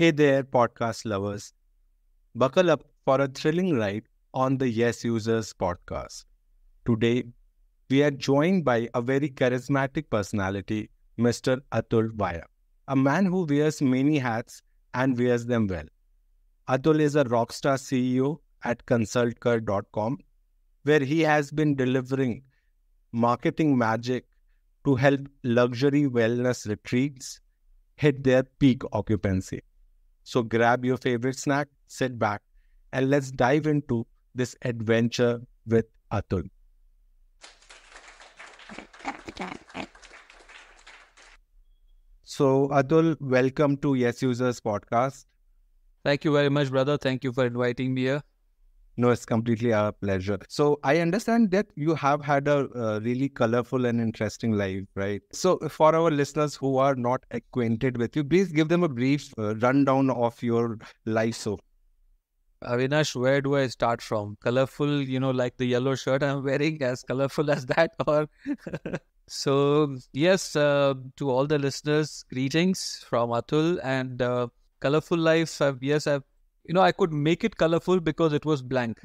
Hey there, podcast lovers. Buckle up for a thrilling ride on the Yes Users podcast. Today, we are joined by a very charismatic personality, Mr. Atul Vaya, a man who wears many hats and wears them well. Atul is a rockstar CEO at consultcur.com, where he has been delivering marketing magic to help luxury wellness retreats hit their peak occupancy. So grab your favorite snack, sit back, and let's dive into this adventure with Atul. So, Atul, welcome to Yes Users podcast. Thank you very much, brother. Thank you for inviting me here no, it's completely our pleasure. So I understand that you have had a uh, really colorful and interesting life, right? So for our listeners who are not acquainted with you, please give them a brief uh, rundown of your life so Avinash, where do I start from? Colorful, you know, like the yellow shirt I'm wearing, as colorful as that, or so. Yes, uh, to all the listeners, greetings from Atul and uh, Colorful Life. I've, uh, yes, I've you know I could make it colourful because it was blank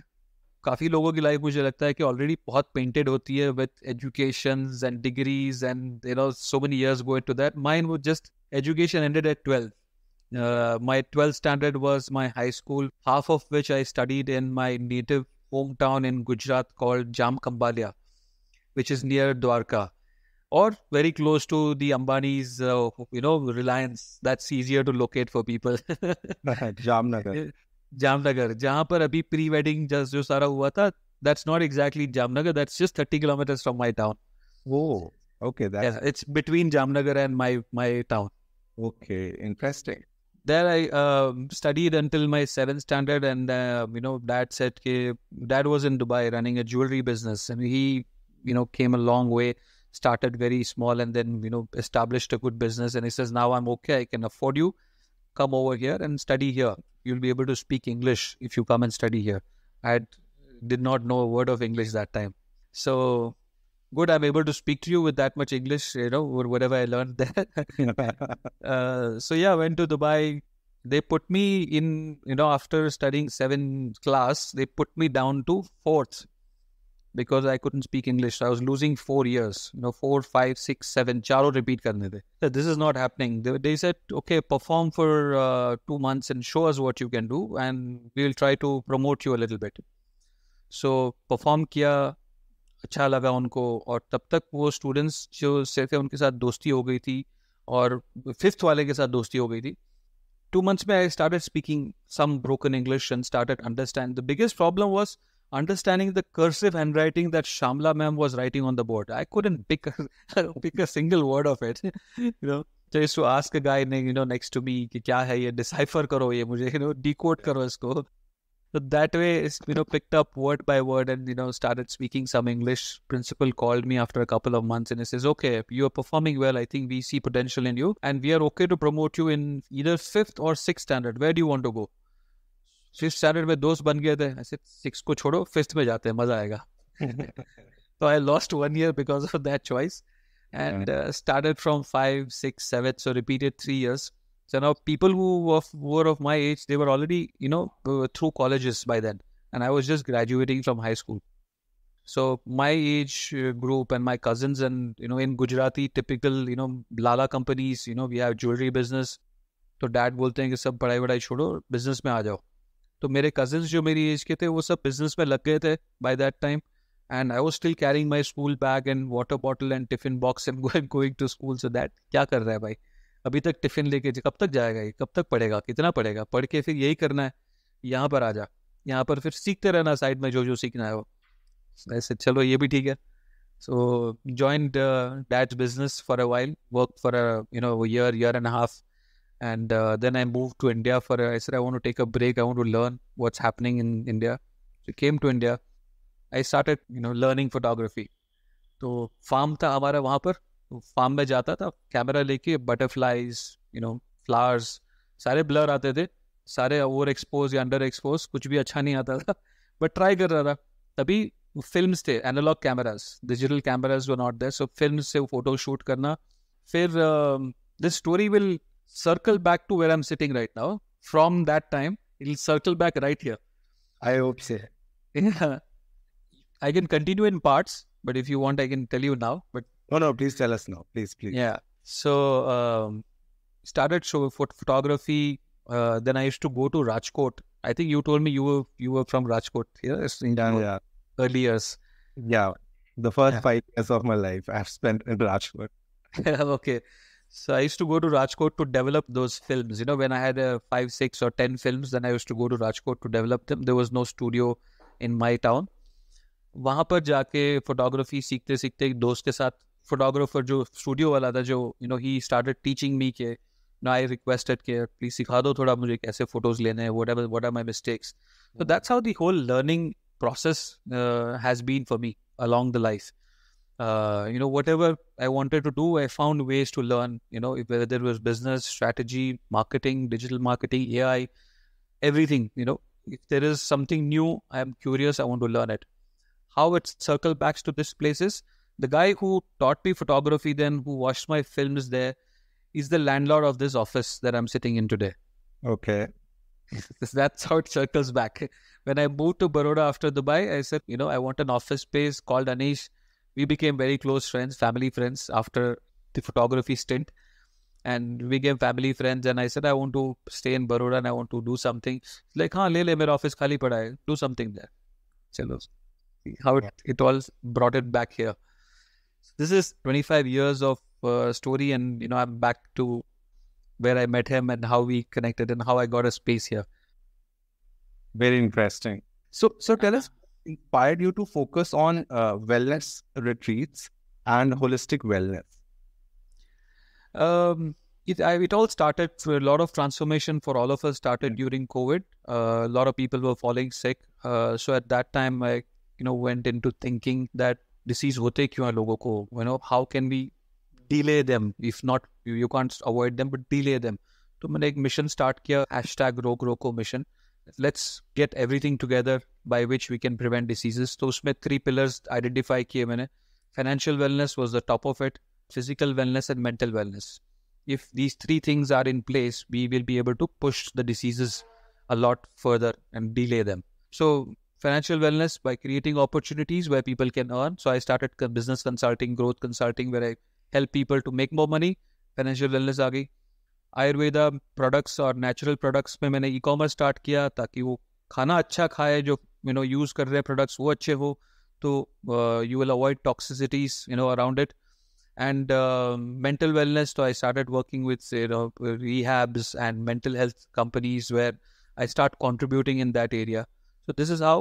काफ़ी लोगों की life मुझे लगता है कि already बहुत painted होती है with education and degrees and you know so many years go to that mine वो just education ended at twelfth Uh, my 12th standard was my high school, half of which I studied in my native hometown in Gujarat called Jamkambalia, which is near Dwarka or very close to the Ambani's, uh, you know, Reliance. That's easier to locate for people. Jamnagar. Uh, Jamnagar. जहाँ पर अभी pre-wedding just. that's not exactly Jamnagar. That's just 30 kilometers from my town. Oh, Okay. That's... Yeah, it's between Jamnagar and my my town. Okay. Interesting. There I uh, studied until my seventh standard, and uh, you know, dad said, "Dad was in Dubai running a jewelry business, and he, you know, came a long way." started very small and then you know established a good business and he says now i'm okay i can afford you come over here and study here you'll be able to speak english if you come and study here i did not know a word of english that time so good i'm able to speak to you with that much english you know or whatever i learned there uh, so yeah went to dubai they put me in you know after studying seven class they put me down to fourth because I couldn't speak English. I was losing four years, you know, four, five, six, seven. Charo repeat karne de. this is not happening. They, they said, okay, perform for uh, two months and show us what you can do, and we'll try to promote you a little bit. So perform किया अच्छा लगा उनको और तब तक वो students जो सिर्फ उनके साथ दोस्ती हो गई थी और fifth वाले के साथ दोस्ती हो गई थी Two months में I started speaking some broken English and started understand the biggest problem understanding the cursive handwriting that Shamla ma'am was writing on the board. I couldn't pick a, pick a single word of it. you know, I used to ask a guy you know next to me कि क्या है ये decipher you know decode करो So that way, you know, picked up word by word and you know started speaking some English. Principal called me after a couple of months and he says, "Okay, you are performing well. I think we see potential in you, and we are okay to promote you in either fifth or sixth standard. Where do you want to go?" Fifth standard में दोस्त बन गए थे ऐसे six को छोड़ो fifth में जाते हैं मजा आएगा तो I lost one year because of that choice and started from five six seven so repeated three years so now people who were of my age they already you know through college by then and I was just graduating from high school so my age group and my cousin and you know in Gujarati typical you know lala companies you know we have jewellery business तो dad बोलते हैं कि सब पढ़ाई वढ़ाई छोड़ो business में आ जाओ तो मेरे कजिन जो मेरी एज के थे वो सब बिजनेस में लग गए थे by that time and I was still carrying my school bag and water bottle and tiffin box am going to school so that क्या कर रहा है भाई अभी तक टिफिन लेके कब तक जाएगा ये कब तक पढ़ेगा कितना पढ़ेगा पढ़ के फिर यही करना है यहाँ पर आ जा यहाँ पर फिर सीखते रहना साइड में जो जो सीखना है वो वैसे चलो ये भी ठीक है so joined that business for a while work for a you know year year and half and uh, then I moved to India for a, I said I want to take a break. I want to learn what's happening in India. So I came to India. I started you know learning photography. तो farm था हमारा वहाँ पर तो farm में जाता था camera लेके बटरफ्लाइज यू नो फ्लावर्स सारे ब्लर आते थे सारे ओवर एक्सपोज या अंडर एक्सपोज कुछ भी अच्छा नहीं आता था बट ट्राई कर रहा था तभी फिल्म थे analog cameras digital cameras were not there so film से फोटो शूट करना फिर this story will circle back to where I'm sitting right now. From that time, it'll circle back right here. I hope so. Yeah. I can continue in parts, but if you want, I can tell you now. But no, no, please tell us now, please, please. Yeah. So um, started show photography. Uh, then I used to go to Rajkot. I think you told me you were you were from Rajkot. Yes, in yeah, yeah. early years. Yeah, the first yeah. five years of my life I've spent in Rajkot. okay, so I used to go to Rajkot to develop those films. You know, when I had uh, five, six, or ten films, then I used to go to Rajkot to develop them. There was no studio in my town. वहाँ पर जाके photography सीखते सीखते एक दोस्त के साथ photographer जो स्टूडियो वाला था जो you know he started teaching me के नो आई रिक्वेस्टेड के प्लीज सिखा दो थोड़ा मुझे कैसे फोटोज लेने हैं whatever what are my mistakes तो that's how the whole learning process has been for me along the life uh, you know, whatever I wanted to do, I found ways to learn, you know, whether it was business, strategy, marketing, digital marketing, AI, everything, you know, if there is something new, I'm curious, I want to learn it. How it circle backs to this place is the guy who taught me photography then, who watched my films there, is the landlord of this office that I'm sitting in today. Okay. That's how it circles back. When I moved to Baroda after Dubai, I said, you know, I want an office space, called Anish we became very close friends, family friends after the photography stint. And we became family friends. And I said, I want to stay in Baroda and I want to do something. like, ha, le le, mera office khali pada hai. Do something there. Chalo. How it, it all brought it back here. This is 25 years of uh, story. And, you know, I'm back to where I met him and how we connected and how I got a space here. Very interesting. So, so tell us inspired you to focus on uh, wellness retreats and holistic wellness? Um, it, I, it all started a lot of transformation for all of us started during COVID. Uh, a lot of people were falling sick. Uh, so at that time, I you know went into thinking that disease will take you logo ko. You know how can we delay them? If not, you, you can't avoid them, but delay them. तो मैंने एक mission start किया hashtag रोक रोको mission let's get everything together by which we can prevent diseases So उसमें three pillars. Identify किए मैंने financial wellness was the top of it physical wellness and mental if these three things are in place we will be able to push the diseases a lot further and delay them so financial wellness by creating opportunities where people can earn so i started business consulting growth consulting where i help people to make more money financial wellness agi. Ayurveda products or natural products. में मैंने e commerce start किया ताकि वो खाना अच्छा खाए जो you no use कर रहे हैं प्रोडक्ट्स वो अच्छे हो तो you uh, will and uh, mental wellness so i started working with you know rehabs and mental health companies where i start contributing in that area so this is how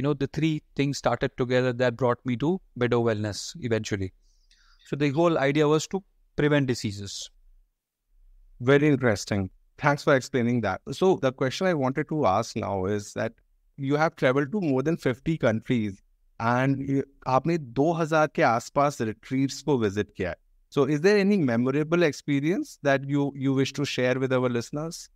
you know the three things started together that brought me to bedo wellness eventually so the whole idea was to prevent diseases very interesting. Thanks for explaining that. So the question I wanted to ask now is that you have traveled to more than 50 countries and आपने 2000 के आसपास retreats को visit किया है. So is there any memorable experience that you you wish to share with our listeners?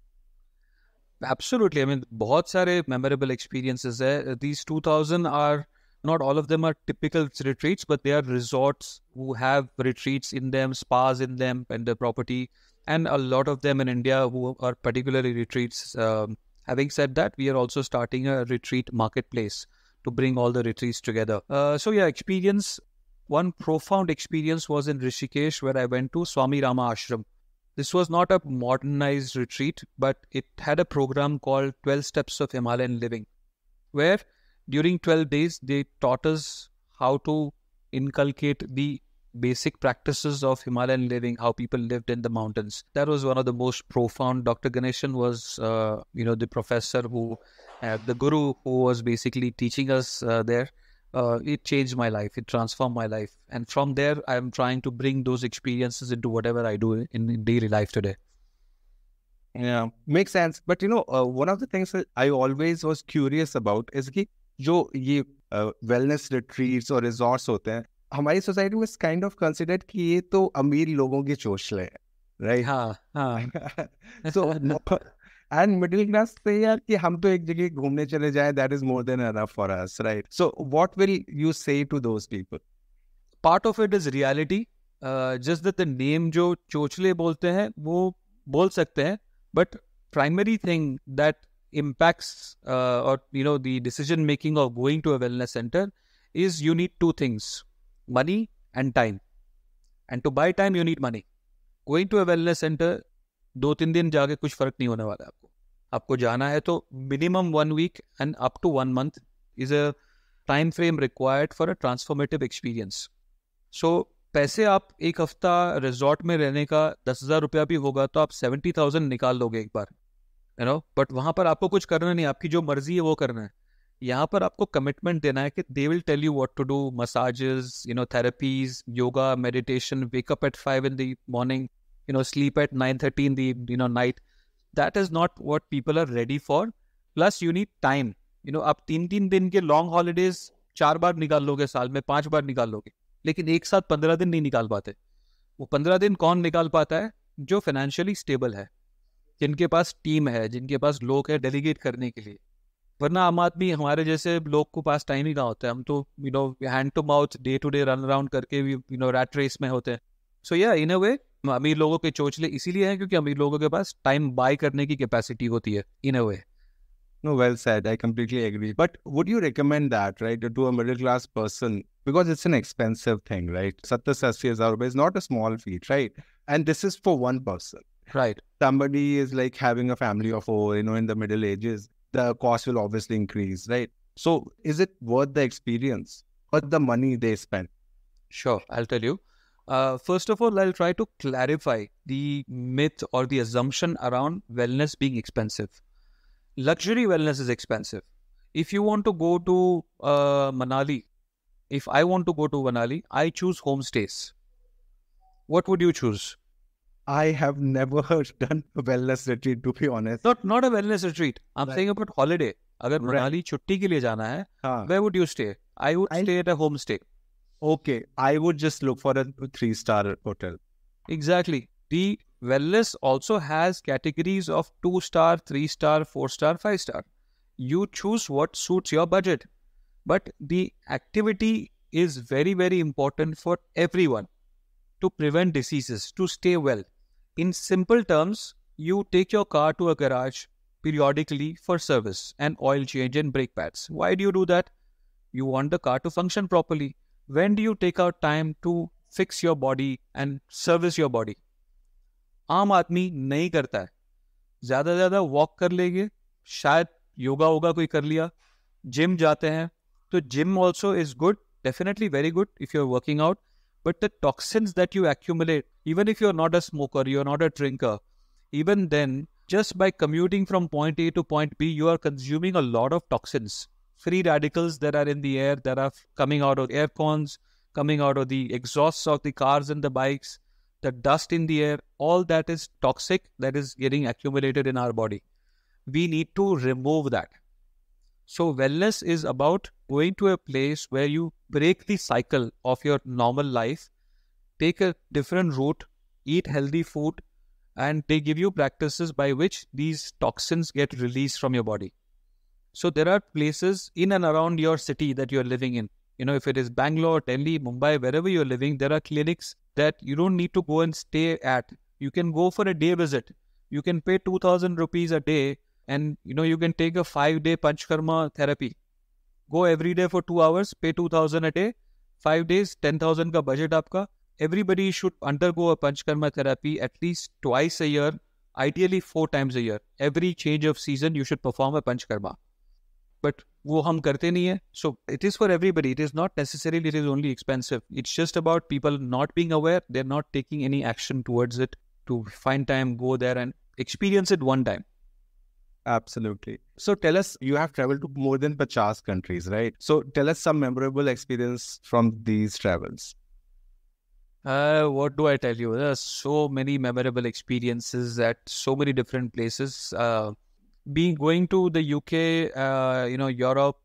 Absolutely. I mean, बहुत सारे memorable experiences है. These 2000 are not all of them are typical retreats, but they are resorts who have retreats in them, spas in them, and the property and a lot of them in India who are particularly retreats. Um, having said that, we are also starting a retreat marketplace to bring all the retreats together. Uh, so, yeah, experience. One profound experience was in Rishikesh, where I went to Swami Rama Ashram. This was not a modernized retreat, but it had a program called 12 Steps of Himalayan Living, where during 12 days they taught us how to inculcate the basic practices of Himalayan living, how people lived in the mountains. That was one of the most profound. Dr. Ganeshan was, uh, you know, the professor who, uh, the guru who was basically teaching us uh, there. Uh, it changed my life. It transformed my life. And from there, I'm trying to bring those experiences into whatever I do in, in daily life today. Yeah, makes sense. But you know, uh, one of the things that I always was curious about is कि जो ये uh, wellness retreats or resorts होते हैं हमारी society में kind of considered कि ये तो अमीर लोगों की चोचले राइट हाँ हाँ सो एंड मिडिल क्लास पे यार कि हम तो एक जगह घूमने चले जाए that is more than enough for us right so what will you say to those people part of it is reality just that the name जो चोचले बोलते हैं वो बोल सकते हैं but primary thing that impacts और you know the decision making of going to a wellness center center is you need two things money and time. And to buy time you need money going to a wellness center दो तीन दिन जाके कुछ फर्क नहीं होने वाला आपको आपको जाना है तो minimum one week and up to one month is a time frame required for a transformative experience so पैसे आप एक हफ्ता रिजॉर्ट में रहने का दस हज़ार रुपया भी होगा तो आप सेवेंटी थाउजेंड निकाल लोगे एक बार यू नो बट वहां पर आपको कुछ करना नहीं आपकी जो मर्जी है वो करना है यहाँ पर आपको कमिटमेंट देना है कि they will tell you what to do massages you know therapies yoga meditation wake up at five in the morning you know sleep at nine thirty in you know night that is not what people are ready for plus you need time you know आप तीन तीन दिन के long holidays चार बार निकाल लोगे साल में पांच बार निकाल लोगे लेकिन एक साथ पंद्रह दिन नहीं निकाल पाते वो पंद्रह दिन कौन निकाल पाता है जो फाइनेंशियली स्टेबल है जिनके पास टीम है जिनके पास लोग है डेलीगेट करने के लिए वरना आम आदमी हमारे जैसे लोग को पास टाइम ही ना होता है हम तो you know hand to mouth day to day run around करके भी यू नो रैट रेस में होते हैं सो या इन अ वे अमीर लोगों के चोचले इसीलिए हैं क्योंकि अमीर लोगों के पास टाइम बाय करने की कैपेसिटी होती है in a way no well said I completely agree but would you recommend that right to a middle class person because it's an expensive thing right सत्तर से अस्सी हजार रुपए is not a small feat right and this is for one person right somebody is like having a family of four you know in the middle ages the cost will obviously increase, right? So is it worth the experience or the money they spend? Sure, I'll tell you. Uh, first of all, I'll try to clarify the myth or the assumption around wellness being expensive. Luxury wellness is expensive. If you want to go to uh, Manali, if I want to go to Manali, I choose homestays. What would you choose? I have never done a wellness retreat, to be honest. Not not a wellness retreat. I'm right. saying about holiday. अगर मनाली छुट्टी के लिए जाना है, हाँ. where would you stay? I would I'll... stay at a homestay. Okay, I would just look for a three-star hotel. Exactly. The wellness also has categories of two-star, three-star, four-star, five-star. You choose what suits your budget, but the activity is very very important for everyone to prevent diseases, to stay well. In simple terms, you take your car to a garage periodically for service and oil change and brake pads. Why do you do that? You want the car to function properly. When do you take out time to fix your body and service your body? आम आदमी नहीं करता है ज़्यादा से ज़्यादा walk कर लेंगे शायद योगा होगा कोई कर लिया जिम जाते हैं तो gym also is good definitely very good if you are working out but the toxins that you accumulate, even if you're not a smoker, you're not a drinker, even then, just by commuting from point A to point B, you are consuming a lot of toxins, free radicals that are in the air, that are coming out of air cons, coming out of the exhausts of the cars and the bikes, the dust in the air, all that is toxic that is getting accumulated in our body. We need to remove that. So, wellness is about going to a place where you break the cycle of your normal life, take a different route, eat healthy food, and they give you practices by which these toxins get released from your body. So, there are places in and around your city that you're living in. You know, if it is Bangalore, Delhi, Mumbai, wherever you're living, there are clinics that you don't need to go and stay at. You can go for a day visit. You can pay 2000 rupees a day and you know you can take a five day panchkarma therapy go every day for two hours pay 2000 a day five days 10000 ka budget aapka everybody should undergo a panchkarma therapy at least twice a year ideally four times a year every change of season you should perform a panchkarma but wo हम karte nahi hai. So it is for everybody. It is not is It is only expensive. It's just about people not being aware. They're not taking any action towards it to find time go there and experience it one time. Absolutely. So tell us, you have traveled to more than 50 countries, right? So tell us some memorable experience from these travels. Uh, what do I tell you? There are so many memorable experiences at so many different places. Uh, being going to the UK, uh, you know, Europe,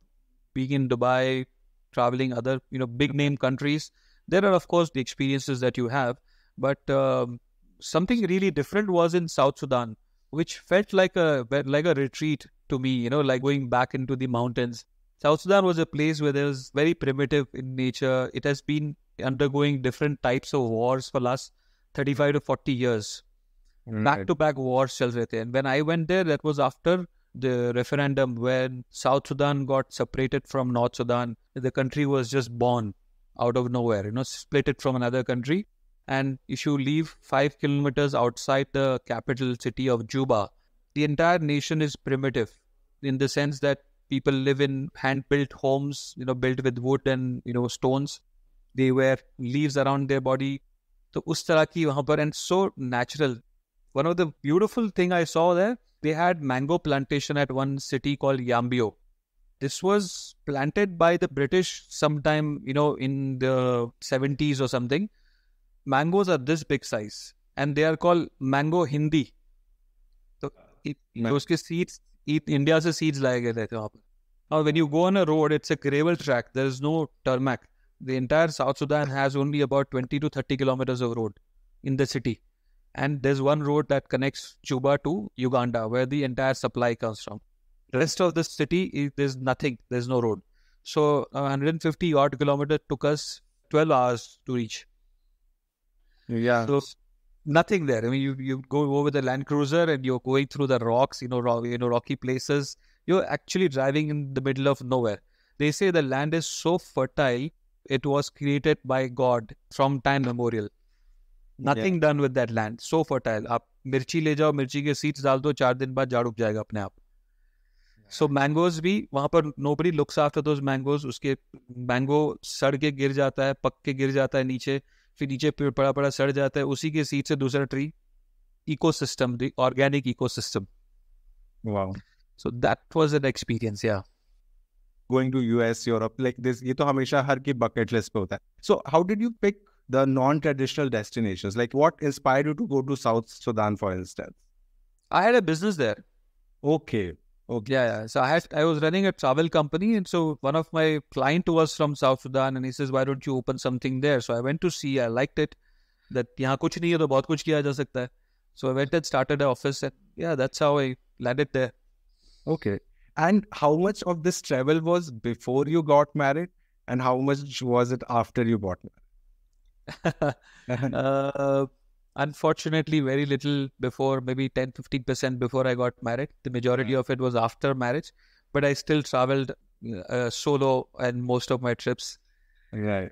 being in Dubai, traveling other, you know, big name countries. There are of course the experiences that you have, but um, something really different was in South Sudan which felt like a like a retreat to me. You know, like going back into the mountains. South Sudan was a place where there was very primitive in nature. It has been undergoing different types of wars for last 35 to 40 years. Mm, back to back wars, Shalvete. And when I went there, that was after the referendum when South Sudan got separated from North Sudan. The country was just born out of nowhere, you know, split it from another country. And if you leave five kilometers outside the capital city of Juba, the entire nation is primitive in the sense that people live in hand built homes, you know, built with wood and, you know, stones. They wear leaves around their body. So, and so natural. One of the beautiful thing I saw there, they had mango plantation at one city called Yambio. This was planted by the British sometime, you know, in the 70s or something mangoes are this big size and they are called mango Hindi. So, it, seeds India seeds लाए गए Now when you go on a road, it's a gravel track. There is no tarmac. The entire South Sudan has only about 20 to 30 kilometers of road in the city. And there's one road that connects Juba to Uganda, where the entire supply comes from. rest of the city, there's nothing. There's no road. So 150 odd kilometers took us 12 hours to reach. Yeah. So nothing there. I mean, you you go over the Land Cruiser and you're going through the rocks, you know, ro- you know, rocky places. You're actually driving in the middle of nowhere. They say the land is so fertile, it was created by God from time memorial. Nothing yeah. done with that land. So fertile. Up mirchi ले जाओ mirchi ke seeds dal do, चार दिन baad झाड़ उग जाएगा अपने आप सो mangoes भी वहाँ पर nobody looks after those mangoes उसके मैंगो सड़ के गिर जाता है पक के गिर जाता है नीचे फिर नीचे पेड़ पड़ा पड़ा सड़ जाता है उसी के सीड से दूसरा tree ecosystem system organic ecosystem so that was an experience या going to US Europe like this ये तो हमेशा हर की बकेट लिस्ट पे होता है so how did you pick the non traditional destination like what inspire you to go to South Sudan for instance I had a business there okay Okay. Oh, yeah, yeah. So I had I was running a travel company, and so one of my client was from South Sudan, and he says, "Why don't you open something there?" So I went to see. I liked it. That यहाँ कुछ नहीं है तो बहुत कुछ किया जा सकता है. So I went and started an office, and yeah, that's how I landed there. Okay. And how much of this travel was before you got married, and how much was it after you got married? uh, unfortunately very little before maybe 10 15% before i got married the majority of it was after marriage but i still traveled uh, uh, solo and most of my trips right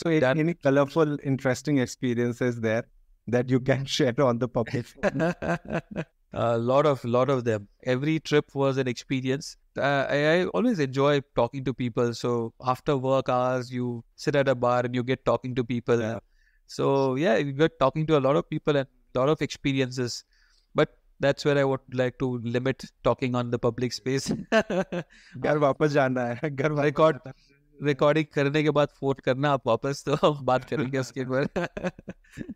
so that, any colorful interesting experiences there that you can share on the public a lot of lot of them every trip was an experience uh, I, I, always enjoy talking to people so after work hours you sit at a bar and you get talking to people yeah. So yeah, we were talking to a lot of people and a lot of experiences, but that's where I would like to limit talking on the public space. घर वापस जाना है घर record, recording करने के बाद fort करना आप वापस तो बात करेंगे उसके ऊपर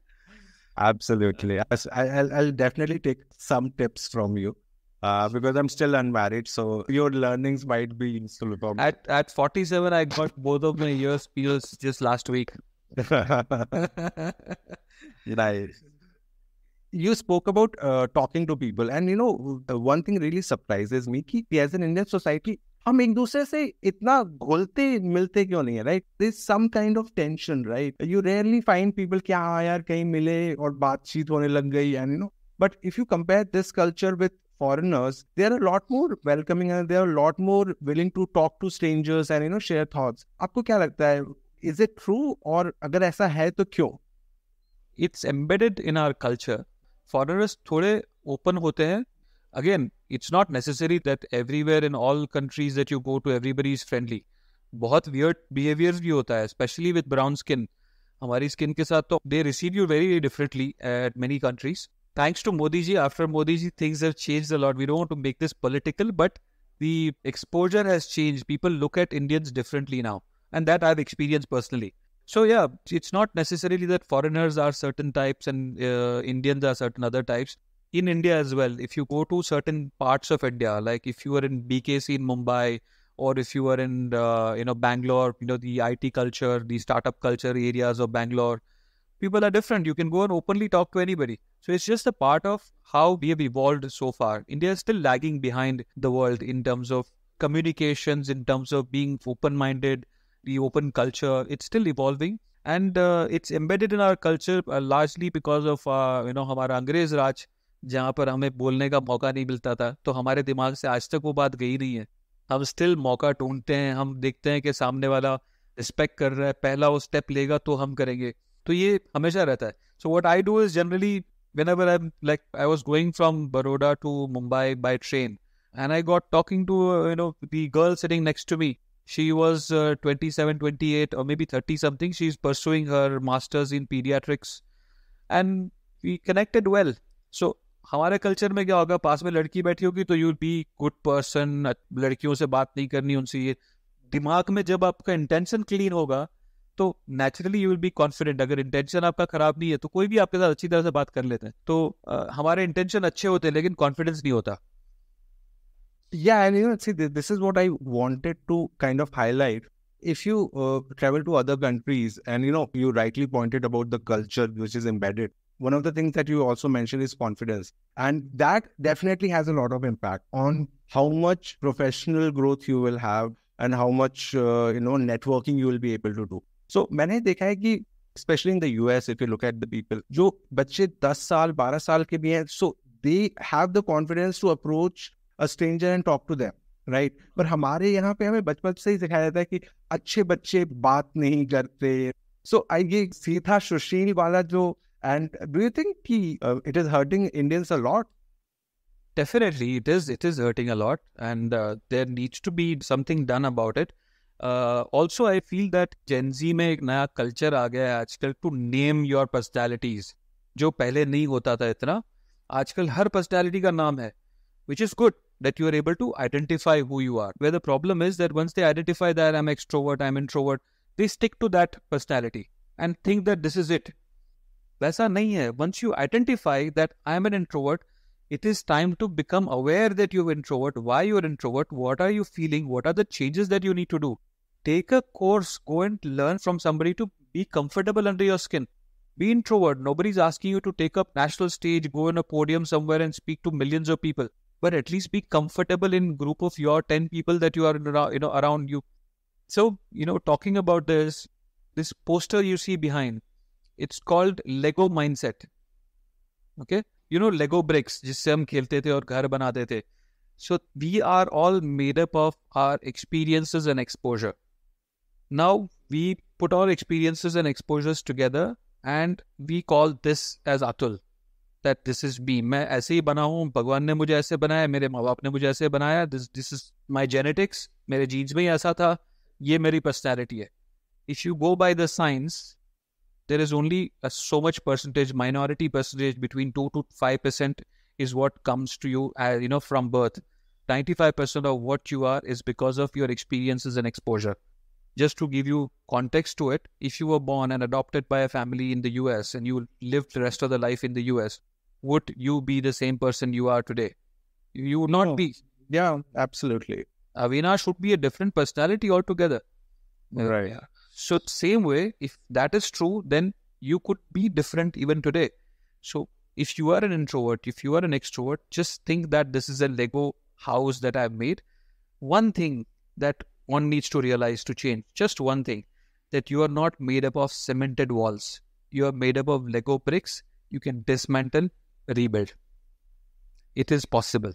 Absolutely. I'll, I'll definitely take some tips from you. Uh, because I'm still unmarried, so your learnings might be useful for me. At at 47, I got both of my ears pierced just last week. right. You spoke about uh, talking to people, and you know the one thing really surprises me That as an Indian society हम एक दूसरे से इतना घुलते मिलते क्यों नहीं है right this some kind of tension right you rarely find people क्या हाँ यार कहीं मिले और बातचीत होने लग गई and you know but if you compare this culture foreigners they are a lot more welcoming and they are a lot more willing to talk to strangers and share thoughts आपको क्या लगता है इज इट ट्रू और अगर ऐसा है तो क्यों it's embedded in our culture foreigners थोड़े ओपन होते हैं again it's not necessary that everywhere in all countries that you go to everybody is friendly बहुत वियर्ड बिहेवियर्स भी होता है स्पेशली विद ब्राउन स्किन हमारी स्किन के साथ तो they receive you very differently at many countries thanks to Modi ji after Modi ji things have change the lot we don't to make this political but the exposure has change people look at Indians differently now and that I've experienced personally. So yeah, it's not necessarily that foreigners are certain types and uh, Indians are certain other types. In India as well, if you go to certain parts of India, like if you are in BKC in Mumbai, or if you are in uh, you know Bangalore, you know the IT culture, the startup culture areas of Bangalore, people are different. You can go and openly talk to anybody. So it's just a part of how we have evolved so far. India is still lagging behind the world in terms of communications, in terms of being open-minded, the open culture. It's still evolving and uh, it's embedded in our culture uh, largely because of uh, you know हमारा अंग्रेज राज जहाँ पर हमें बोलने का मौका नहीं मिलता था तो हमारे दिमाग से आज तक वो बात गई नहीं है हम स्टिल मौका ढूंढते हैं हम देखते हैं कि सामने वाला रिस्पेक्ट कर रहा है पहला वो स्टेप लेगा तो हम करेंगे तो ये हमेशा रहता है so what I do is generally whenever I like I was going from Baroda to Mumbai by train and I got talking to you know the girl sitting next to me she was uh, 27, 28, or maybe 30 something. She's pursuing her master's in pediatrics. And we connected well. So हमारे culture में क्या होगा पास में लड़की बैठी होगी तो you be good person लड़कियों से बात नहीं करनी उनसे ये दिमाग में जब आपका इंटेंशन क्लीन होगा तो naturally you will be confident अगर इंटेंशन आपका खराब नहीं है तो कोई भी आपके साथ अच्छी तरह से बात कर लेते हैं तो आ, हमारे इंटेंशन अच्छे होते हैं लेकिन कॉन्फिडेंस नहीं होता Yeah, and you know, see, this is what I wanted to kind of highlight. If you uh, travel to other countries, and you know, you rightly pointed about the culture which is embedded. One of the things that you also mentioned is confidence, and that definitely has a lot of impact on how much professional growth you will have and how much uh, you know networking you will be able to do. So, मैंने देखा है कि especially in the US, if you look at the people, जो बच्चे 10 साल 12 साल के भी हैं, so they have the confidence to approach a stranger and talk to them right पर हमारे यहाँ पे हमें बचपन से ही सिखाया जाता है कि अच्छे बच्चे बात नहीं करते सो आई ये सीधा सुशील वाला जो एंड डू यू थिंक कि it is hurting Indians a lot Definitely, it is. It is hurting a lot, and uh, there needs to be something done about it. Uh, also, I feel that Gen Z में एक नया culture आ गया है आजकल to name your personalities, जो पहले नहीं होता था इतना आजकल हर personality का नाम है which is good that you are able to identify who you are. Where the problem is that once they identify that I'm extrovert, I'm introvert, they stick to that personality and think that this is it. वैसा नहीं है once you identify that I am an introvert, it is time to become aware that you're introvert, why you're introvert, what are you feeling, what are the changes that you need to do. Take a course, go and learn from somebody to be comfortable under your skin. Be introvert. Nobody's asking you to take up national stage, go on a podium somewhere and speak to millions of people but at least be comfortable in group of your 10 people that you are you know around you so you know talking about this this poster you see behind it's called lego mindset okay you know lego bricks jisse hum khelte the aur ghar banate the so we are all made up of our experiences and exposure now we put our experiences and exposures together and we call this as atul that this is be मैं ऐसे ही बना हूँ भगवान ने मुझे ऐसे बनाया मेरे माँ बाप ने मुझे ऐसे बनाया this this is my genetics मेरे जीन्स में ही ऐसा था ये मेरी पर्सनैलिटी है if you go by the there is only so much percentage minority percentage between 2 to 5 percent is what comes to you uh, you know from birth 95 percent of what you are is because of your experiences and exposure just to give you context to it if you were born and adopted by a family in the us and you lived the rest of your life in the us would you be the same person you are today? You would not no. Oh. be. Yeah, absolutely. Avinash should be a different personality altogether. Uh, right. Yeah. so same way, if that is true, then you could be different even today. So if you are an introvert, if you are an extrovert, just think that this is a Lego house that I've made. One thing that one needs to realize to change, just one thing, that you are not made up of cemented walls. You are made up of Lego bricks. You can dismantle rebuild. It is possible.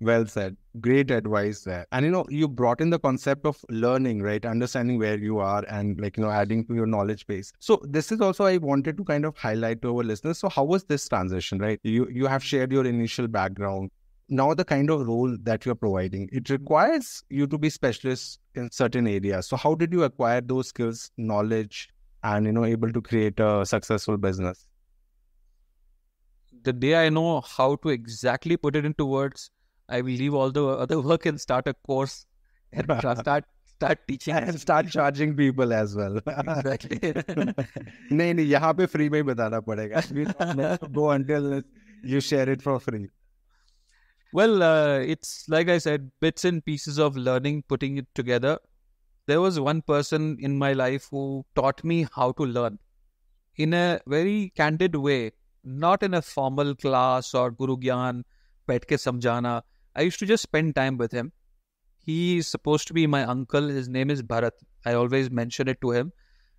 Well said. Great advice there. And you know, you brought in the concept of learning, right? Understanding where you are and like, you know, adding to your knowledge base. So this is also I wanted to kind of highlight to our listeners. So how was this transition, right? You you have shared your initial background. Now the kind of role that you're providing, it requires you to be specialists in certain areas. So how did you acquire those skills, knowledge, and you know, able to create a successful business? the day I know how to exactly put it into words, I will leave all the other work and start a course and start start teaching and start charging people as well. exactly. No, no. यहाँ पे free में ही have to Go until you share it for free. Well, uh, it's like I said, bits and pieces of learning, putting it together. There was one person in my life who taught me how to learn in a very candid way not in a formal class or Guru Gyan, Petke Samjana. I used to just spend time with him. He is supposed to be my uncle. His name is Bharat. I always mention it to him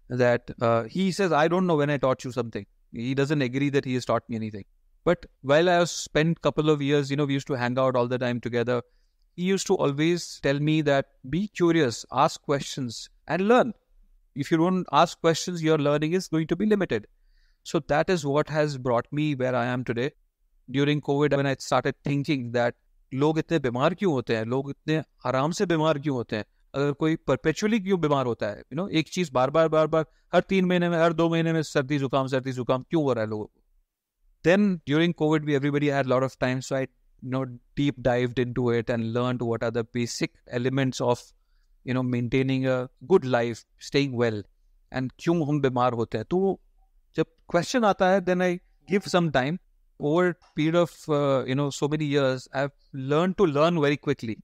that uh, he says, I don't know when I taught you something. He doesn't agree that he has taught me anything. But while I spent couple of years, you know, we used to hang out all the time together. He used to always tell me that be curious, ask questions, and learn. If you don't ask questions, your learning is going to be limited. So that is what has brought me where I am today. During COVID, when I started thinking that लोग इतने बीमार क्यों होते हैं लोग इतने आराम से बीमार क्यों होते हैं अगर कोई परपेचुअली क्यों बीमार होता है यू you नो know, एक चीज बार बार बार बार हर तीन महीने में हर दो महीने में सर्दी जुकाम सर्दी जुकाम क्यों हो रहा है लोगों को then during COVID, we everybody had a lot of time, so I you know deep dived into it and learned what are the basic elements of you know maintaining a good life, staying well, and क्यों हम बीमार होते हैं तो जब question आता है then I give some time over period of you know so many years I have learn to learn very quickly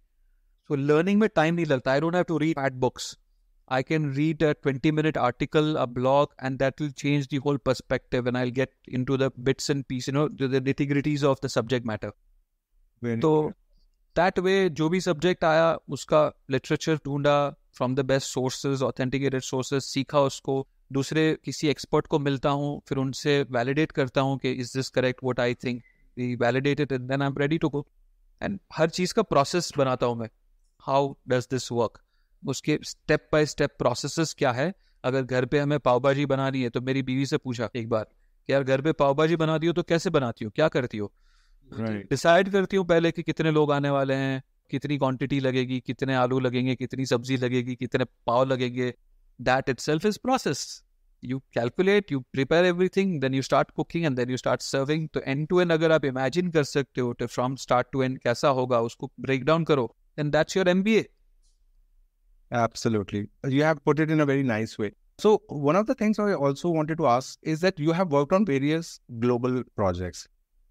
so learning में टाइम नहीं लगता I don't have to books I can read a twenty minute article a blog and that will change the whole perspective and I get in the bits and pieces you know the nitty gritties of the subject matter तो that way जो भी subject आया उसका literature ढूंढा from the best sources authenticated sources सीखा उसको दूसरे किसी एक्सपर्ट को मिलता हूँ फिर उनसे वैलिडेट करता हूँ कि is this correct what I think validated and then I am ready to go and हर चीज़ का प्रोसेस बनाता हूँ मैं हाउ डज दिस वर्क उसके स्टेप बाय स्टेप प्रोसेस क्या है अगर घर पे हमें पाव भाजी बनानी है तो मेरी बीवी से पूछा एक बार कि यार घर पे पाव भाजी दी हो तो कैसे बनाती हो क्या करती हो डिसाइड तो right. करती हूँ पहले कि कितने लोग आने वाले हैं कितनी क्वांटिटी लगेगी कितने आलू लगेंगे कितनी सब्जी लगेगी कितने पाव लगेंगे that itself is process you calculate you prepare everything then you start cooking and then you start serving To end to end अगर आप imagine कर सकते हो from start to end कैसा hoga उसको break down करो then that's your MBA absolutely you have put it in a very nice way so one of the things I also wanted to ask is that you have worked on various global projects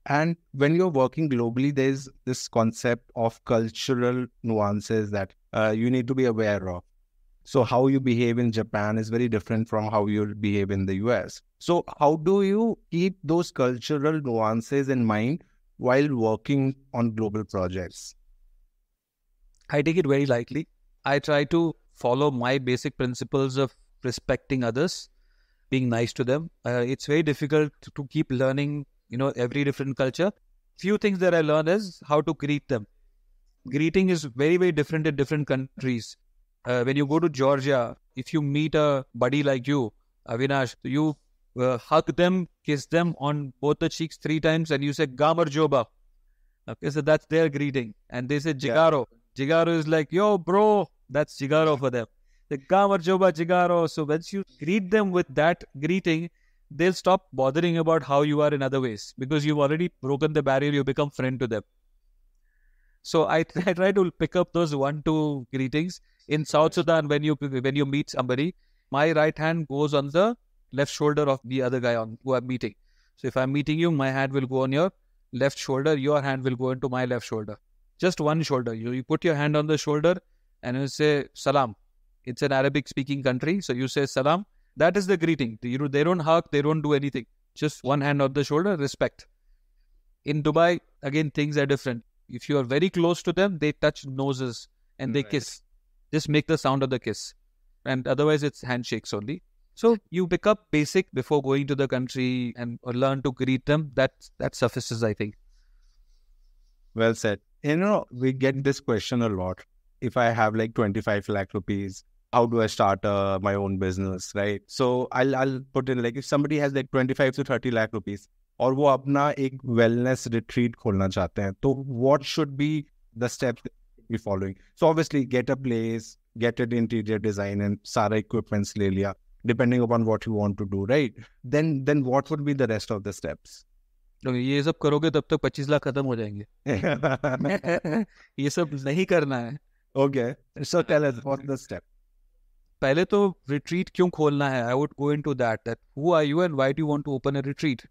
and when you're working globally there's this concept of cultural nuances that uh, you need to be aware of so how you behave in Japan is very different from how you behave in the US. So how do you keep those cultural nuances in mind while working on global projects? I take it very lightly. I try to follow my basic principles of respecting others, being nice to them. Uh, it's very difficult to keep learning, you know, every different culture. Few things that I learned is how to greet them. Greeting is very, very different in different countries uh, when you go to Georgia, if you meet a buddy like you, Avinash, you uh, hug them, kiss them on both the cheeks three times, and you say Gamar Joba. Okay, so that's their greeting, and they say Jigaro. Yeah. Jigaro is like yo, bro. That's Jigaro for them. The Gamar Joba Jigaro. So once you greet them with that greeting, they'll stop bothering about how you are in other ways because you've already broken the barrier. You become friend to them. So I, I try to pick up those one two greetings in South Sudan when you when you meet somebody. My right hand goes on the left shoulder of the other guy on who I'm meeting. So if I'm meeting you, my hand will go on your left shoulder. Your hand will go into my left shoulder. Just one shoulder. You you put your hand on the shoulder and you say salam. It's an Arabic speaking country, so you say salam. That is the greeting. You know, they don't hug, they don't do anything. Just one hand on the shoulder, respect. In Dubai, again, things are different if you are very close to them, they touch noses and they right. kiss. Just make the sound of the kiss. And otherwise, it's handshakes only. So you pick up basic before going to the country and learn to greet them. That that suffices, I think. Well said. You know, we get this question a lot. If I have like twenty five lakh rupees, how do I start uh, my own business, right? So I'll I'll put in like if somebody has like twenty five to thirty lakh rupees, और वो अपना एक wellness retreat खोलना चाहते हैं तो what should be the step be following so obviously get a place get add interior design and सारा equipments ले लिया depending upon what you want to do right then then what would be the rest of the steps ये सब करोगे तब तक तो पच्चीस लाख खत्म हो जाएंगे ये सब नहीं करना है okay so tell us what the step पहले तो रिट्रीट क्यों खोलना है I would go into that that who are you and why do you want to open a retreat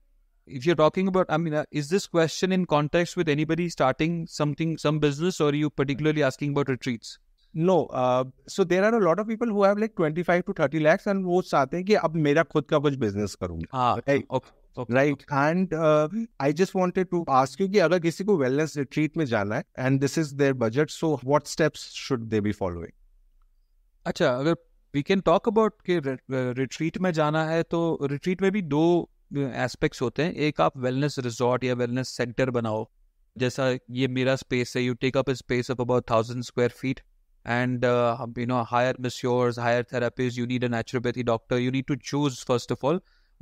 if you're talking about, I mean, uh, is this question in context with anybody starting something, some business, or are you particularly asking about retreats? No. Uh, so there are a lot of people who have like 25 to 30 lakhs and who say that I will do my business. Ah, okay. okay. Okay. Right. And uh, I just wanted to ask you that if someone wellness retreat mein jana hai, and this is their budget, so what steps should they be following? Okay, we can talk about that retreat retreat, then retreat may be two aspects होते हैं एक आप wellness resort या wellness center बनाओ जैसा ये मेरा You take up a space of about thousand square feet. and uh, you know hire masseurs hire therapists you need a naturopathy doctor you need to choose first of all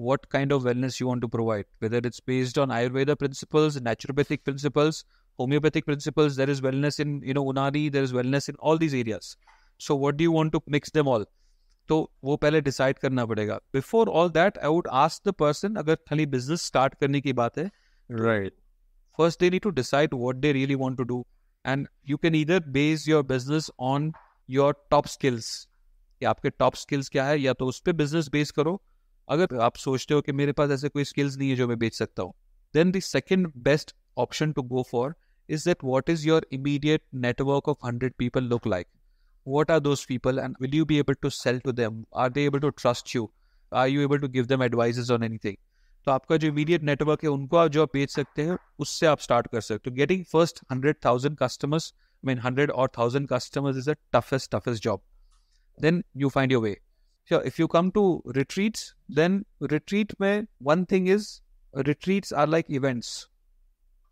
what kind of wellness you want to provide whether it's based on ayurveda principles naturopathic principles homeopathic principles there is wellness in you know unani. there is wellness in all these areas so what do you want to mix them all तो वो पहले decide करना पड़ेगा before all that I would ask the person अगर खाली business start करने की बात है right first they need to decide what they really want to do and you can either base your business on your top skills कि आपके top skills क्या है या तो उस पर बिजनेस बेस करो अगर आप सोचते हो कि मेरे पास ऐसे कोई स्किल्स नहीं है जो मैं बेच सकता हूँ then the second best option to go for is that what is your immediate network of hundred people look like what are those people and will you be able to sell to them are they able to trust you are you able to give them advices on anything So, आपका जो immediate network है you आप जो आप बेच सकते हैं उससे आप स्टार्ट कर सकते हो getting first hundred thousand customers mean hundred और thousand customers is a toughest toughest job then you find your way So if you come to retreats, then retreat may one thing is retreats are like events.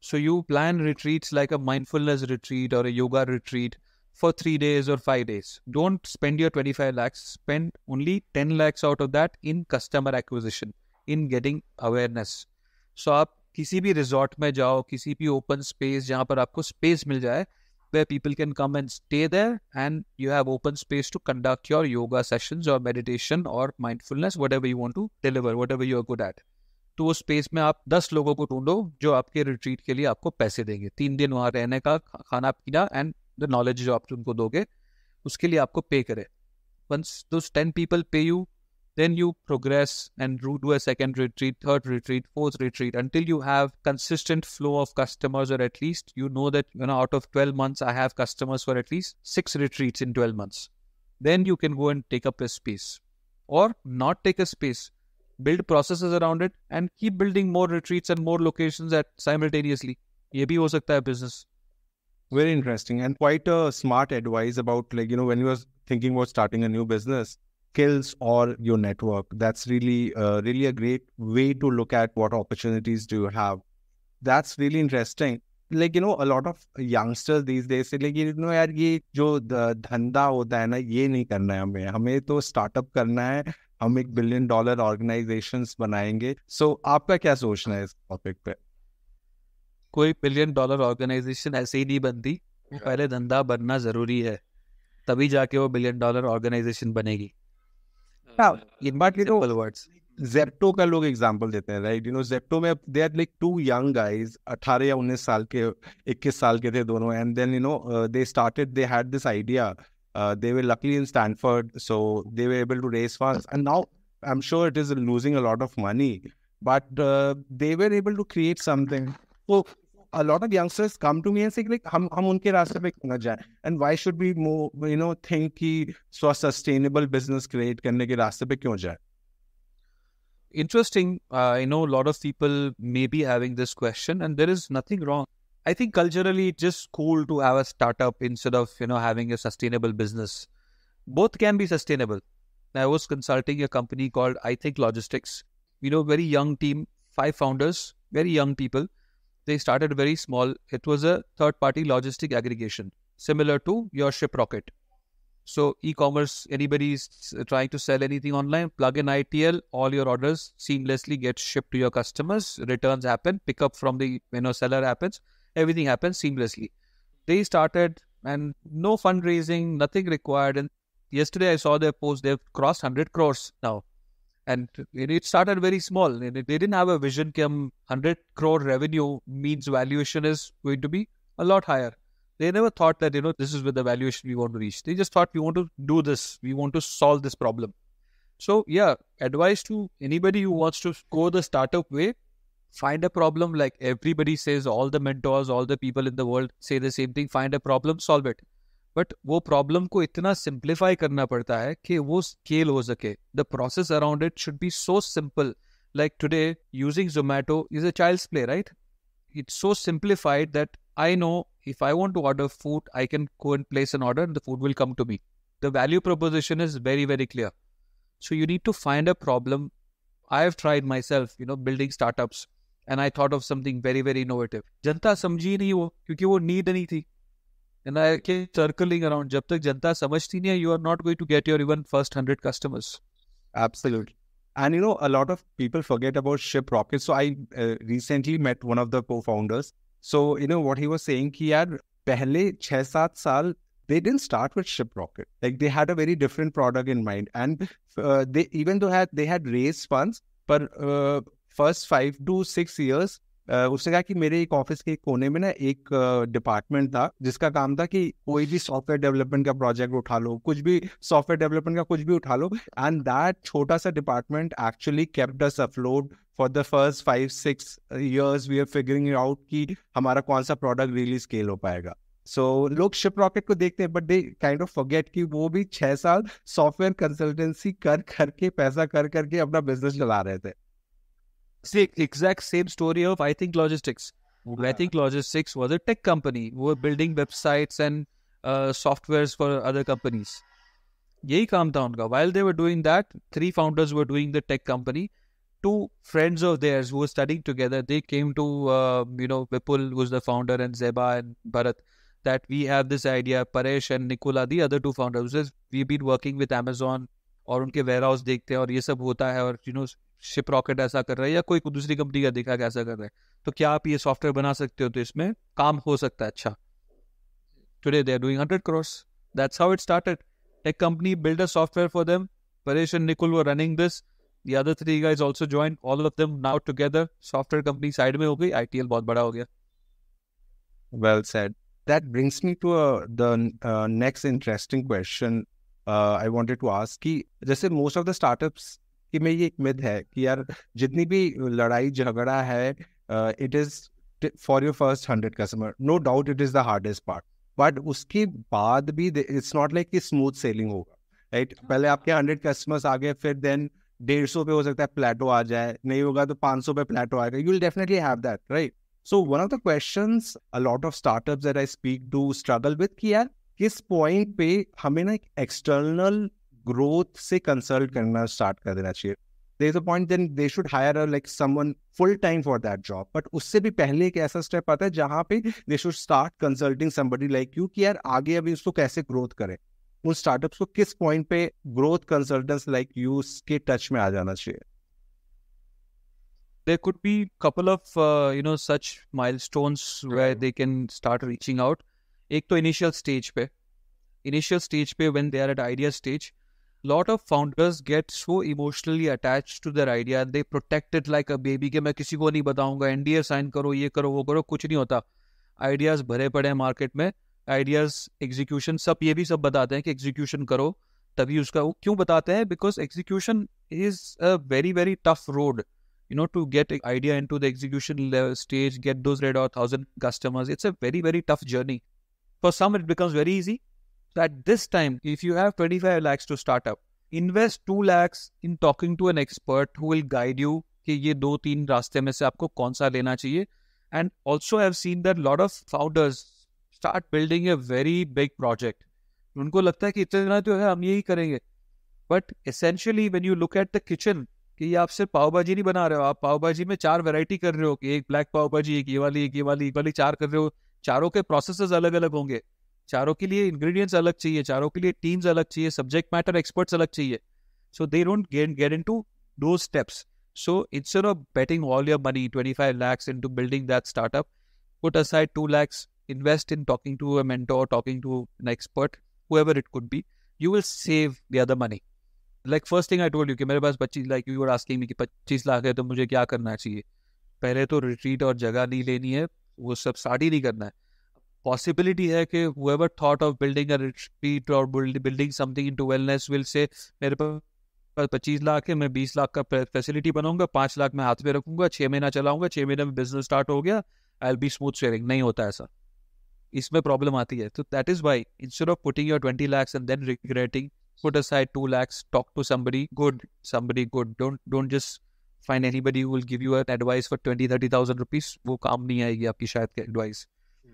So you plan retreats like a mindfulness retreat or a yoga retreat for three days or five days. Don't spend your 25 lakhs. Spend only 10 lakhs out of that in customer acquisition, in getting awareness. So आप किसी भी resort में जाओ किसी भी open space जहाँ पर आपको स्पेस मिल जाए where people can come and stay there and you have open space to conduct your yoga sessions or meditation or mindfulness whatever you want to deliver whatever you are good at तो उस space में आप 10 लोगों को ढूंढो जो आपके retreat के लिए आपको पैसे देंगे तीन दिन वहाँ रहने का खाना पीना एंड द नॉलेज जो आप उनको दोगे उसके लिए आपको पे करे once those ten people pay you then you progress and redo a retreat third retreat fourth retreat until you have consistent flow of customers और at least you know that you know out of twelve months I have customers for at least six retreats in twelve months then you can go and take a space और not take a space build process around it and keep building more retreats and more location at simultaneously ये भी हो सकता है business Very interesting and quite a smart advice about like, you know, when you are thinking about starting a new business, skills or your network. That's really, uh, really a great way to look at what opportunities do you have. That's really interesting. Like, you know, a lot of youngsters these days say, like, you know, यार ये जो धंधा होता है ना ये नहीं करना है हमें हमें तो स्टार्टअप करना है हम एक बिलियन डॉलर ऑर्गेनाइजेशंस बनाएंगे so, आपका क्या सोचना है इस टॉपिक पे कोई बिलियन डॉलर ऑर्गेनाइजेशन ऐसे ही नहीं बनती पहले धंधा बनना जरूरी है तभी जाके वो बिलियन डॉलर ऑर्गेनाइजेशन बनेगी इन बात वर्ड्स जेप्टो तो का लोग एग्जाम्पल देते हैं राइट यू नो जेप्टो में they are like two young guys अठारह या उन्नीस साल के इक्कीस साल के थे दोनों and then you know they started they had this idea they were luckily in Stanford, so they were able to raise funds. And now I am sure it is losing a lot of money but they were able to create something तो a lot of youngsters come to me and say like हम हम unke and why should we move, you know think so sustainable business create करने ke raaste pe kyun जाएं interesting uh, i know a lot of people may be having this question and there is nothing wrong i think culturally it's just cool to have a startup instead of you know having a sustainable business both can be sustainable i was consulting a company called i think logistics you know very young team five founders very young people they started very small. It was a third party logistic aggregation, similar to your Shiprocket. So e-commerce, anybody's uh, trying to sell anything online, plug in ITL, all your orders seamlessly get shipped to your customers, returns happen, pickup from the you know seller happens, everything happens seamlessly. They started and no fundraising, nothing required. And yesterday I saw their post, they've crossed hundred crores now and it, started very small. And they didn't have a vision. Cam um, 100 crore revenue means valuation is going to be a lot higher. They never thought that you know this is where the valuation we want to reach. They just thought we want to do this. We want to solve this problem. So yeah, advice to anybody who wants to go the startup way: find a problem. Like everybody says, all the mentors, all the people in the world say the same thing: find a problem, solve it. But वो problem को इतना simplify करना पड़ता है कि वो scale हो सके the process around it should be so simple like today using Zomato is a child's play right it's so simplified that I know if I want to order food I can go and place an order the food will come to me the value proposition is very very clear so you need to find a problem I have tried myself you know building startups and I thought of something very very innovative जनता समझी नहीं वो क्योंकि वो need नहीं थी And I keep circling around. Jab tak janta samajhti you are not going to get your even first 100 customers. Absolutely. And you know, a lot of people forget about Ship Rocket. So I uh, recently met one of the co-founders. So you know what he was saying, He yaar, pehle 6-7 saal they didn't start with ship rocket. like they had a very different product in mind and uh, they even though had they had raised funds but uh, first 5 to 6 years उसने कहा कि मेरे एक office के कोने में ना एक डिपार्टमेंट था जिसका काम था कि कोई भी सॉफ्टवेयर डेवलपमेंट का प्रोजेक्ट उठा लो कुछ भी सॉफ्टवेयर डेवलपमेंट का कुछ भी उठा लो एंड दैट छोटा सा department actually kept us for the first five six years we are figuring out कि हमारा कौन सा प्रोडक्ट रियली स्केल हो पाएगा सो so, लोग शिप रॉकेट को देखते हैं but they kind of forget कि वो भी छह साल सॉफ्टवेयर कंसल्टेंसी कर करके पैसा कर करके अपना बिजनेस चला रहे थे the exact same story of I think logistics. I think logistics was a tech company who were building websites and uh, softwares for other companies. यही काम था उनका while they were doing that three founders were doing the tech company two friends of theirs who were studying together they came to uh, you know Vipul who's the founder and Zeba and Bharat that we have this idea Paresh and Nicola the other two founders we've been working with Amazon or उनके warehouse house देखते हैं और ये सब होता है और ship rocket ऐसा कर रहा है या कोई दूसरी कंपनी का देखा ऐसा कर रहा है तो क्या आप ये सॉफ्टवेयर बना सकते हो तो इसमें काम हो सकता है अच्छा today they are doing hundred cross that's how it started tech company build a software for them Paresh and Nikul were running this the other three guys also join all of them now together software company side में हो गई आई बहुत बड़ा हो गया well said that brings me to the next interesting question I wanted to ask कि जैसे मोस्ट ऑफ द स्टार्टअप्स कि मैं ये एक मिथ है कि यार जितनी भी लड़ाई झगड़ा है it is for your first hundred customer no doubt it is the hardest part but उसके बाद भी इट्स नॉट लाइक कि स्मूथ सेलिंग होगा राइट right? पहले आपके हंड्रेड कस्टमर्स आ गए फिर देन डेढ़ सौ पे हो सकता है प्लेटो आ जाए नहीं होगा तो पाँच सौ पे प्लेटो आएगा you will definitely have that right so one of the question a lot of startup I speak to struggle with कि यार किस पॉइंट पे हमें ना एक एक्सटर्नल ग्रोथ से कंसल्ट करना स्टार्ट कर देना चाहिए they is a point then they should hire like someone full time for that job but उससे भी पहले एक ऐसा स्टेप आता है जहाँ पे they should start consulting somebody like you कि यार आगे अभी उसको कैसे ग्रोथ करें उन स्टार्टअप्स को किस पॉइंट पे ग्रोथ कंसल्टेंट्स लाइक यू के टच में आ जाना चाहिए there could be couple of uh, you know such milestones right. where they can start reaching out एक तो इनिशियल स्टेज पे इनिशियल स्टेज पे when they are at idea stage lot of founders get so emotionally attach to their idea they protected like a baby के मैं किसी को नहीं बताऊंगा एनडीए साइन करो ये करो वो करो कुछ नहीं होता आइडियाज भरे पड़े हैं मार्केट में आइडियाज एग्जीक्यूशन सब ये भी सब बताते हैं कि एग्जीक्यूशन करो तभी उसका वो क्यों बताते हैं because execution is a very very tough road you know to get idea into the execution stage get दो customers it's a very very tough journey for some it becomes very easy that this time, if you have 25 lakhs to start up, invest 2 lakhs in talking to an expert who will guide you कि ये दो तीन रास्ते में से आपको कौन सा लेना चाहिए and also have seen that lot of founders start building a very big project उनको लगता है कि इतना तो है हम यही करेंगे but essentially when you look at the kitchen कि ये आप सिर्फ पाव भाजी नहीं बना रहे हो आप पाव भाजी में चार वैरायटी कर रहे हो कि एक ब्लैक पाव भाजी एक ये वाली एक ये वाली एक वाली चार कर रहे हो चारों के प्रोसेस अलग अलग होंगे चारों के लिए इंग्रेडिएंट्स अलग चाहिए चारों के लिए टीम्स अलग चाहिए सब्जेक्ट मैटर एक्सपर्ट्स अलग चाहिए so they don't get get into दो steps so it's of betting all your money twenty five lakhs in building that startup put aside two lakhs invest in talking to a mentor talking to an expert whoever it could be you will save the other money like first thing I told you कि मेरे पास पच्चीस lakh you asking me कि पच्चीस लाख है तो मुझे क्या करना चाहिए पहले तो रिट्रीट और जगह नहीं लेनी है वो सब साड़ी नहीं करना है पॉसिबिलिटी है कि whoever thought of building a retreat और building something into wellness will say मेरे पास पच्चीस लाख है मैं बीस लाख का फैसिलिटी बनाऊंगा पाँच लाख मैं हाथ में रखूंगा छः महीना चलाऊंगा छः महीने में बिजनेस स्टार्ट हो गया I'll be smooth sharing नहीं होता ऐसा इसमें प्रॉब्लम आती है तो that is why instead of putting your twenty lakhs and then regretting put aside 2 lakhs talk to somebody good somebody good don't don't just find anybody who will give you an advice for 20 30000 rupees wo kaam nahi aayegi aapki shayad ki advice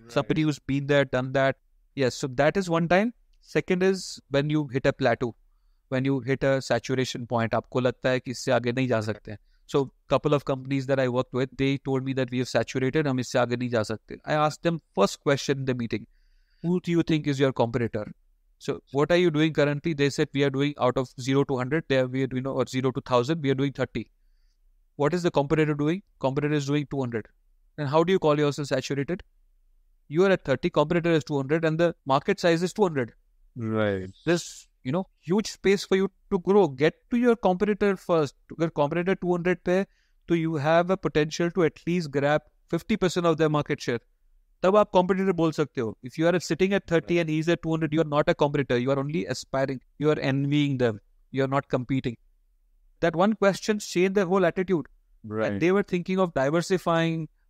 Right. Somebody who's been there, done that. Yes. So that is one time. Second is when you hit a plateau, when you hit a saturation point. आपको लगता है कि इससे आगे नहीं जा सकते हैं. So couple of companies that I worked with, they told me that we have saturated. हम इससे आगे नहीं जा सकते. I asked them first question in the meeting, who do you think is your competitor? So what are you doing currently? They said we are doing out of zero to hundred, there we are doing or zero to thousand, we are doing thirty. What is the competitor doing? Competitor is doing two hundred. And how do you call yourself saturated? you are at 30, competitor is 200, and the market size is 200. Right. This, you know, huge space for you to grow. Get to your competitor first. Your competitor 200 pay, so you have a potential to at least grab 50% of their market share. तब you competitor बोल सकते हो if you are sitting at thirty and is at two hundred you are not You are you are You are you are envying them you are not competing that one question change the whole attitude they were thinking of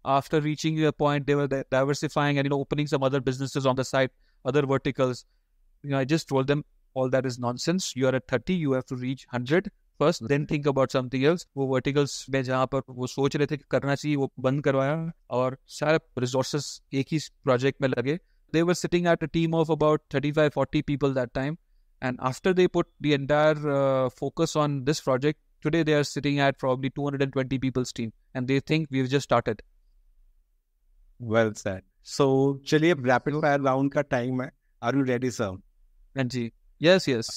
after reaching a point, they were diversifying and you know opening some other businesses on the side, other verticals. You know, I just told them all that is nonsense. You are at 30, you have to reach 100 first, then think about something else. वो verticals में जहाँ पर वो सोच रहे थे कि करना चाहिए वो बंद resources एक project They were sitting at a team of about 35-40 people that time. And after they put the entire uh, focus on this project, today they are sitting at probably 220 people's team. And they think we've just started. Well said. So, चलिए rapid fire round का time है are you ready sir ji yes yes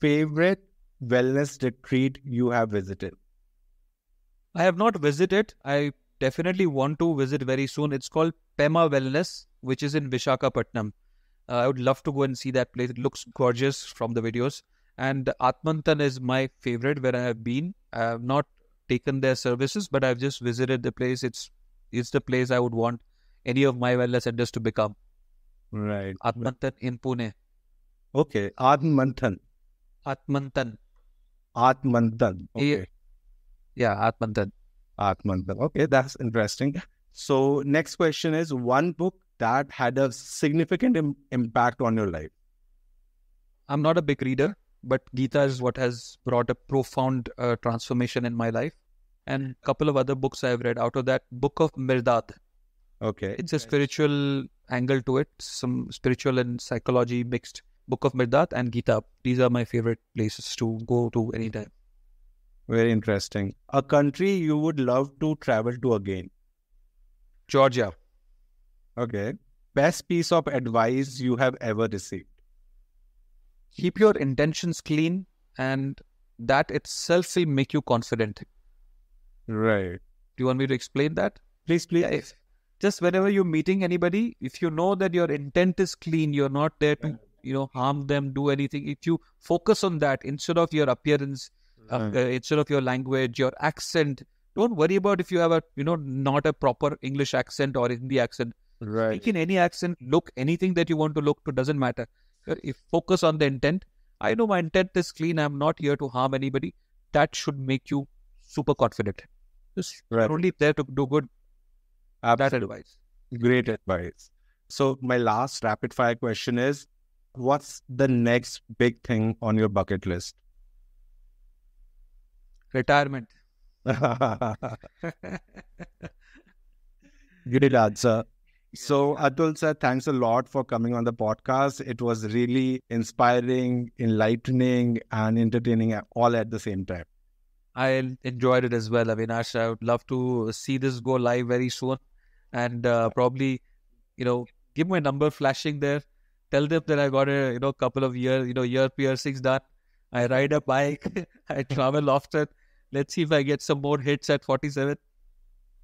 favourite wellness retreat you have visited I have not visited. I definitely want to visit very soon. It's called Pema Wellness, which is in Vishakapatnam. Uh, I would love to go and see that place. It looks gorgeous from the videos. And Atmantan is my favorite where I have been. I have not taken their services, but I've just visited the place. It's is the place I would want any of my wellness centers to become. Right. Atmantan in Pune. Okay. Atmantan. Atmantan. Atmantan. Okay. Yeah, Atmantan. Atmantan. Okay, that's interesting. So, next question is one book that had a significant Im- impact on your life. I'm not a big reader, but Gita is what has brought a profound uh, transformation in my life and a couple of other books I've read. Out of that, Book of Mirdad. Okay. It's a spiritual angle to it, some spiritual and psychology mixed. Book of Mirdad and Gita. These are my favorite places to go to anytime. Very interesting. A country you would love to travel to again? Georgia. Okay. Best piece of advice you have ever received? Keep your intentions clean, and that itself will make you confident. Right. Do you want me to explain that? Please, please. Yeah, if, just whenever you're meeting anybody, if you know that your intent is clean, you're not there to, you know, harm them, do anything. If you focus on that instead of your appearance, uh, uh, instead of your language, your accent, don't worry about if you have a, you know, not a proper English accent or Hindi accent. Right. Speak in any accent, look anything that you want to look to, doesn't matter. If focus on the intent, I know my intent is clean. I'm not here to harm anybody. That should make you super confident. Just right. only there to do good. Absolutely. That advice. Great advice. So my last rapid fire question is what's the next big thing on your bucket list? Retirement. Good answer. So, Atul sir, thanks a lot for coming on the podcast. It was really inspiring, enlightening, and entertaining all at the same time. I enjoyed it as well. Avinash, I would love to see this go live very soon, and uh, probably, you know, give my number flashing there. Tell them that I got a you know couple of year you know year piercings done. I ride a bike. I travel often. Let's see if I get some more hits at 47.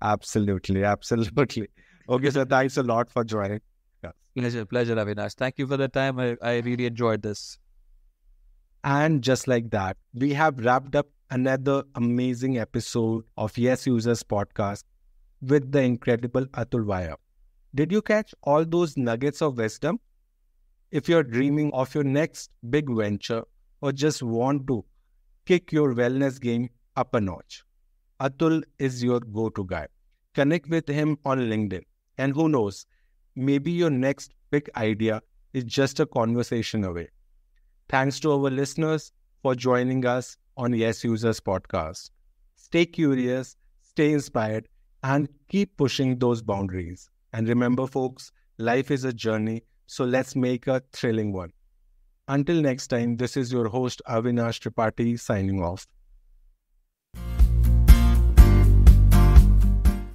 Absolutely, absolutely. Okay, so thanks a lot for joining. Yeah. Pleasure, pleasure, Avinash. Thank you for the time. I, I really enjoyed this. And just like that, we have wrapped up another amazing episode of Yes Users podcast with the incredible Atul Vaya. Did you catch all those nuggets of wisdom? If you're dreaming of your next big venture or just want to kick your wellness game up a notch, Atul is your go to guy. Connect with him on LinkedIn. And who knows, maybe your next big idea is just a conversation away. Thanks to our listeners for joining us on Yes Users podcast. Stay curious, stay inspired, and keep pushing those boundaries. And remember, folks, life is a journey, so let's make a thrilling one. Until next time, this is your host Avinash Tripathi signing off.